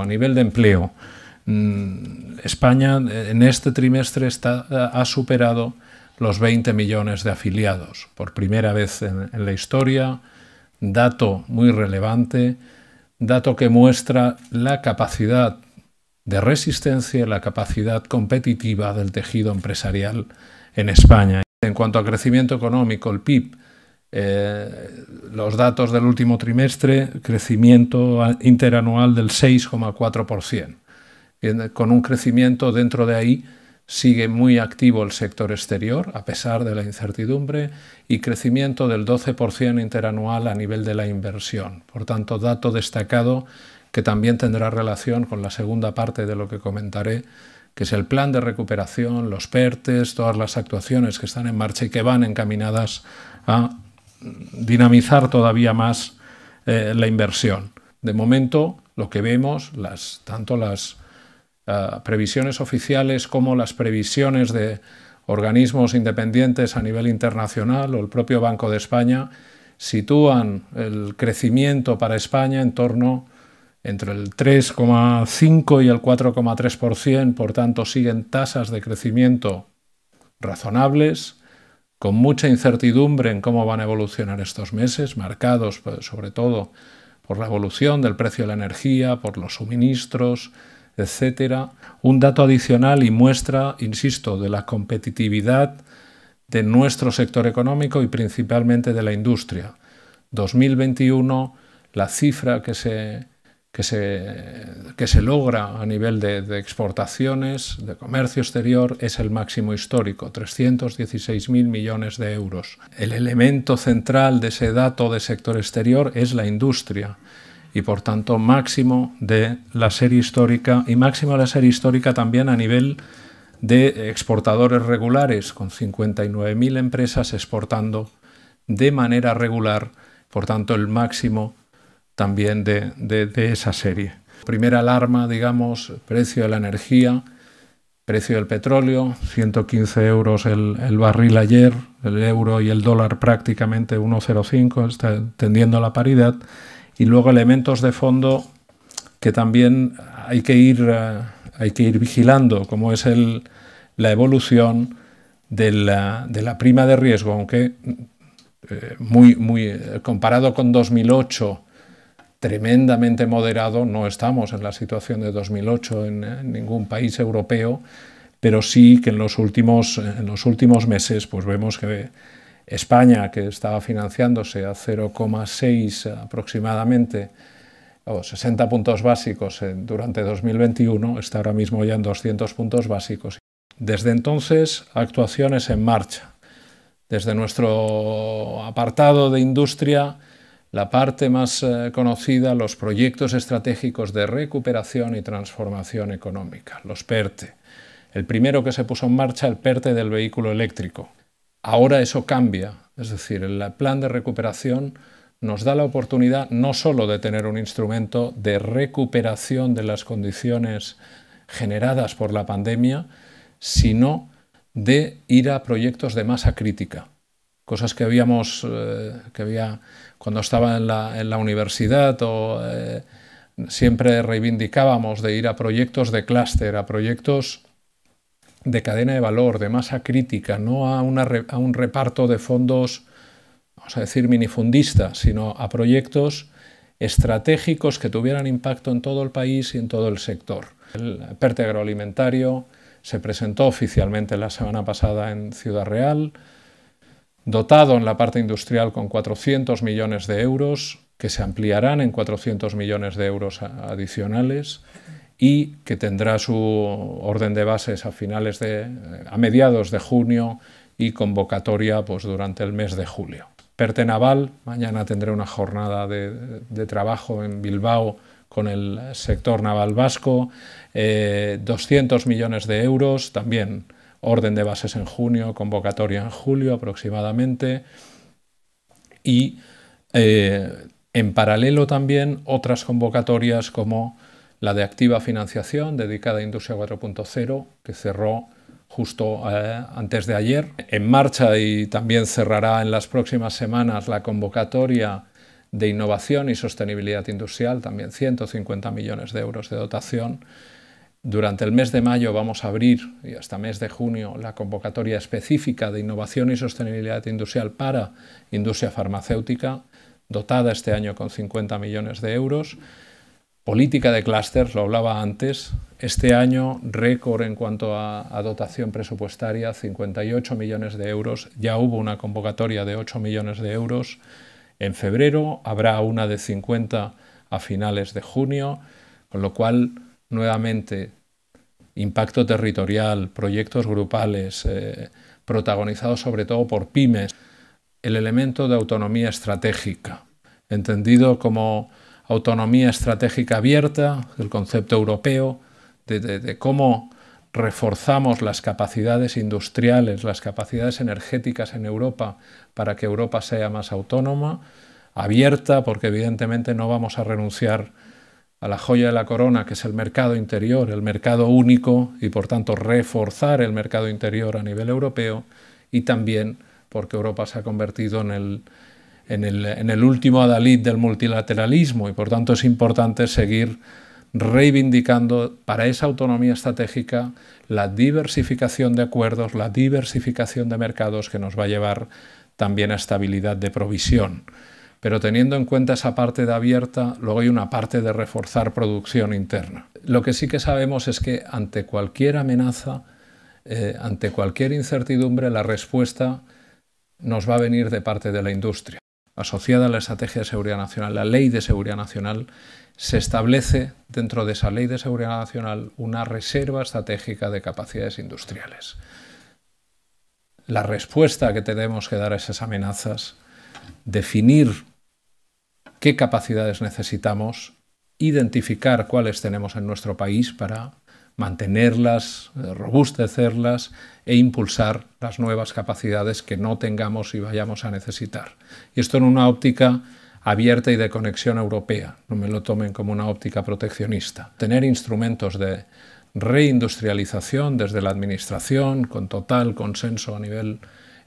A nivel de empleo, mm, España eh, en este trimestre eh, ha superado los 20 millones de afiliados, por primera vez en, en la historia, dato muy relevante, dato que muestra la capacidad de resistencia y la capacidad competitiva del tejido empresarial en España. En cuanto a crecimiento económico, el PIB eh, los datos del último trimestre, crecimiento interanual del 6,4%. Con un crecimiento dentro de ahí sigue muy activo el sector exterior, a pesar de la incertidumbre, y crecimiento del 12% interanual a nivel de la inversión. Por tanto, dato destacado que también tendrá relación con la segunda parte de lo que comentaré, que es el plan de recuperación, los PERTES, todas las actuaciones que están en marcha y que van encaminadas a dinamizar todavía más eh, la inversión. De momento, lo que vemos, tanto las ah, previsiones oficiales como las previsiones de organismos independientes a nivel internacional o el propio Banco de España, sitúan el crecimiento para España en torno entre el 3,5 y el 4,3%, por tanto siguen tasas de crecimiento razonables con mucha incertidumbre en cómo van a evolucionar estos meses, marcados pues, sobre todo por la evolución del precio de la energía, por los suministros, etc. Un dato adicional y muestra, insisto, de la competitividad de nuestro sector económico y principalmente de la industria. 2021, la cifra que se que se, que se logra a nivel de, exportaciones, de comercio exterior, es el máximo histórico, 316.000 millones de euros. El elemento central de ese dato de sector exterior es la industria y por tanto máximo de la serie histórica y máximo de la serie histórica también a nivel de exportadores regulares, con 59.000 empresas exportando de manera regular, por tanto el máximo también de, esa serie. Primera alarma, digamos, precio de la energía, precio del petróleo, 115 euros el, barril ayer, el euro y el dólar prácticamente 1,05, está tendiendo la paridad, y luego elementos de fondo que también hay que ir, eh, hay que ir vigilando, como es el, la evolución de la, prima de riesgo, aunque eh, muy, muy, eh, comparado con 2008, tremendamente moderado, no estamos en la situación de 2008 en, ningún país europeo, pero sí que en los últimos, en los últimos meses pues vemos que España, que estaba financiándose a 0,6 aproximadamente, o 60 puntos básicos durante 2021, está ahora mismo ya en 200 puntos básicos. Desde entonces, actuaciones en marcha. Desde nuestro apartado de industria, la parte más eh, conocida, los proyectos estratégicos de recuperación y transformación económica, los PERTE. El primero que se puso en marcha, el PERTE del vehículo eléctrico. Ahora eso cambia, es decir, el plan de recuperación nos da la oportunidad no solo de tener un instrumento de recuperación de las condiciones generadas por la pandemia, sino de ir a proyectos de masa crítica cosas que habíamos, eh, que había cuando estaba en la, en la universidad o eh, siempre reivindicábamos de ir a proyectos de clúster, a proyectos de cadena de valor, de masa crítica, no a, una, a un reparto de fondos, vamos a decir, minifundista, sino a proyectos estratégicos que tuvieran impacto en todo el país y en todo el sector. El PERTE agroalimentario se presentó oficialmente la semana pasada en Ciudad Real, dotado en la parte industrial con 400 millones de euros, que se ampliarán en 400 millones de euros adicionales y que tendrá su orden de bases a finales de a mediados de junio y convocatoria pues durante el mes de julio. Perte Naval, mañana tendré una jornada de, trabajo en Bilbao con el sector naval vasco, 200 eh, millones de euros también orden de bases en junio, convocatoria en julio aproximadamente. Y eh, en paralelo también otras convocatorias como la de Activa Financiación, dedicada a Industria 4.0, que cerró justo eh, antes de ayer. En marcha y también cerrará en las próximas semanas la convocatoria de innovación y sostenibilidad industrial, también 150 millones de euros de dotación durante el mes de mayo vamos a abrir y hasta mes de junio la convocatoria específica de innovación y sostenibilidad industrial para industria farmacéutica, dotada este año con 50 millones de euros. Política de clúster, lo hablaba antes, este año récord en cuanto a, dotación presupuestaria, 58 millones de euros, ya hubo una convocatoria de 8 millones de euros en febrero, habrá una de 50 a finales de junio, con lo cual nuevamente impacto territorial, proyectos grupales, eh, protagonizados sobre todo por pymes, el elemento de autonomía estratégica, entendido como autonomía estratégica abierta, el concepto europeo, de cómo reforzamos las capacidades industriales, las capacidades energéticas en Europa para que Europa sea más autónoma, abierta, porque evidentemente no vamos a renunciar a la joya de la corona, que es el mercado interior, el mercado único, y por tanto reforzar el mercado interior a nivel europeo, y también porque Europa se ha convertido en el, en el, último adalid del multilateralismo, y por tanto es importante seguir reivindicando para esa autonomía estratégica la diversificación de acuerdos, la diversificación de mercados que nos va a llevar también a estabilidad de provisión. Pero teniendo en cuenta esa parte de abierta, luego hay una parte de reforzar producción interna. Lo que sí que sabemos es que ante cualquier amenaza, eh, ante cualquier incertidumbre, la respuesta nos va a venir de parte de la industria. Asociada a la Estrategia de Seguridad Nacional, la Ley de Seguridad Nacional, se establece dentro de esa Ley de Seguridad Nacional una reserva estratégica de capacidades industriales. La respuesta que tenemos que dar a esas amenazas, definir qué capacidades necesitamos, identificar cuáles tenemos en nuestro país para mantenerlas, eh, robustecerlas e impulsar las nuevas capacidades que no tengamos y vayamos a necesitar. Y esto en una óptica abierta y de conexión europea, no me lo tomen como una óptica proteccionista. Tener instrumentos de reindustrialización desde la Administración, con total consenso a nivel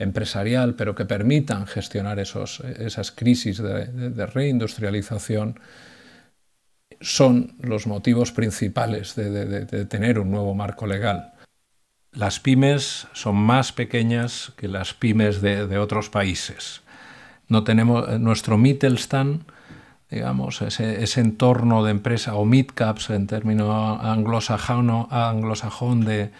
empresarial, pero que permitan gestionar esos, esas crisis de, reindustrialización, son los motivos principales de, tener un nuevo marco legal. Las pymes son más pequeñas que las pymes de, otros países. No tenemos nuestro Mittelstand, digamos, ese, entorno de empresa o midcaps en término anglosajón, anglosajón de,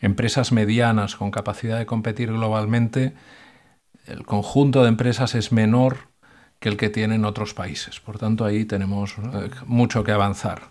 empresas medianas con capacidad de competir globalmente, el conjunto de empresas es menor que el que tienen otros países. Por tanto, ahí tenemos eh, mucho que avanzar.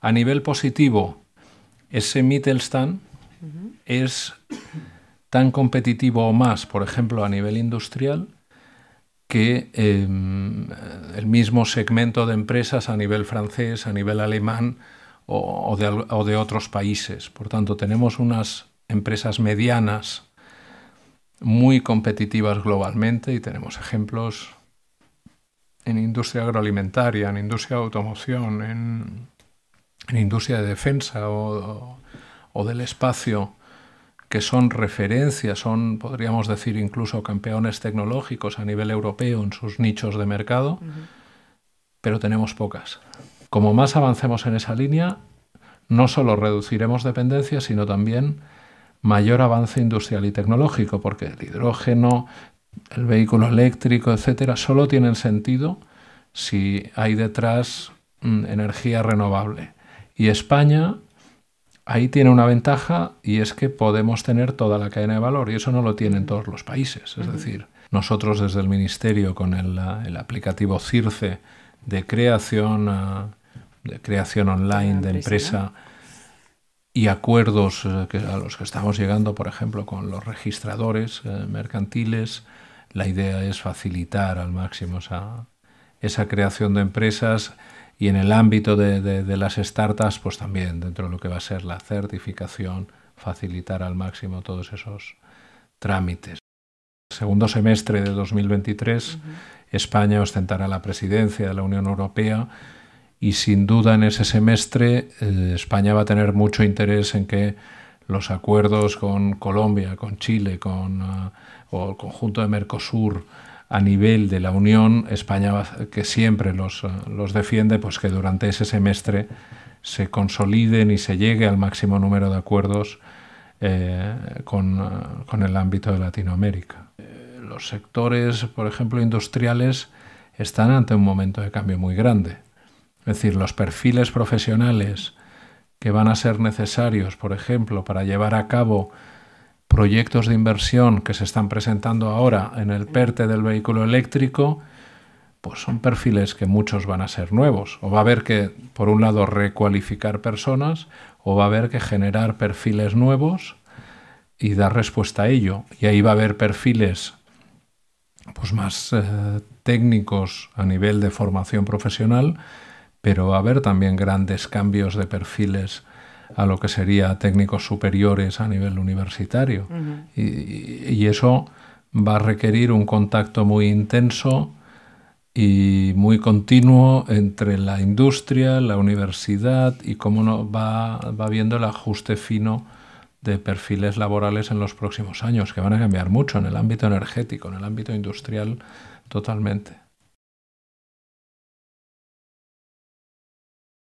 A nivel positivo, ese Mittelstand es tan competitivo o más, por ejemplo, a nivel industrial, que em, el mismo segmento de empresas a nivel francés, a nivel alemán, o, de, otros países. Por tanto, tenemos unas empresas medianas muy competitivas globalmente y tenemos ejemplos en industria agroalimentaria, en industria de automoción, en, industria de defensa o, del espacio, que son referencias, son, podríamos decir, incluso campeones tecnológicos a nivel europeo en sus nichos de mercado, pero tenemos pocas como más avancemos en esa línea, no solo reduciremos dependencia, sino también mayor avance industrial y tecnológico, porque el hidrógeno, el vehículo eléctrico, etcétera, solo tienen sentido si hay detrás mm, energía renovable. Y España ahí tiene una ventaja y es que podemos tener toda la cadena de valor y eso no lo tienen todos los países. Es decir, nosotros desde el Ministerio con el aplicativo CIRCE de creación, eh, de creación online de empresa y acuerdos eh, a los que estamos llegando, por ejemplo, con los registradores eh, mercantiles. La idea es facilitar al máximo esa, creación de empresas y en el ámbito de, las startups, pues también dentro de lo que va a ser la certificación, facilitar al máximo todos esos trámites. Segundo semestre de 2023. España ostentará la presidencia de la Unión Europea y sin duda en ese semestre eh, España va a tener mucho interés en que los acuerdos con Colombia, con Chile, con eh, o el conjunto de Mercosur a nivel de la Unión, España que siempre eh, los, defiende, pues que durante ese semestre se consoliden y se llegue al máximo número de acuerdos con el ámbito de Latinoamérica los sectores, por ejemplo, industriales, están ante un momento de cambio muy grande. Es decir, los perfiles profesionales que van a ser necesarios, por ejemplo, para llevar a cabo proyectos de inversión que se están presentando ahora en el PERTE del vehículo eléctrico, pues son perfiles que muchos van a ser nuevos. O va a haber que, por un lado, recualificar personas, o va a haber que generar perfiles nuevos y dar respuesta a ello. Y ahí va a haber perfiles pues más eh, técnicos a nivel de formación profesional, pero va a haber también grandes cambios de perfiles a lo que sería técnicos superiores a nivel universitario. y, eso va a requerir un contacto muy intenso y muy continuo entre la industria, la universidad y cómo va, va viendo el ajuste fino de perfiles laborales en los próximos años, que van a cambiar mucho en el ámbito energético, en el ámbito industrial, totalmente.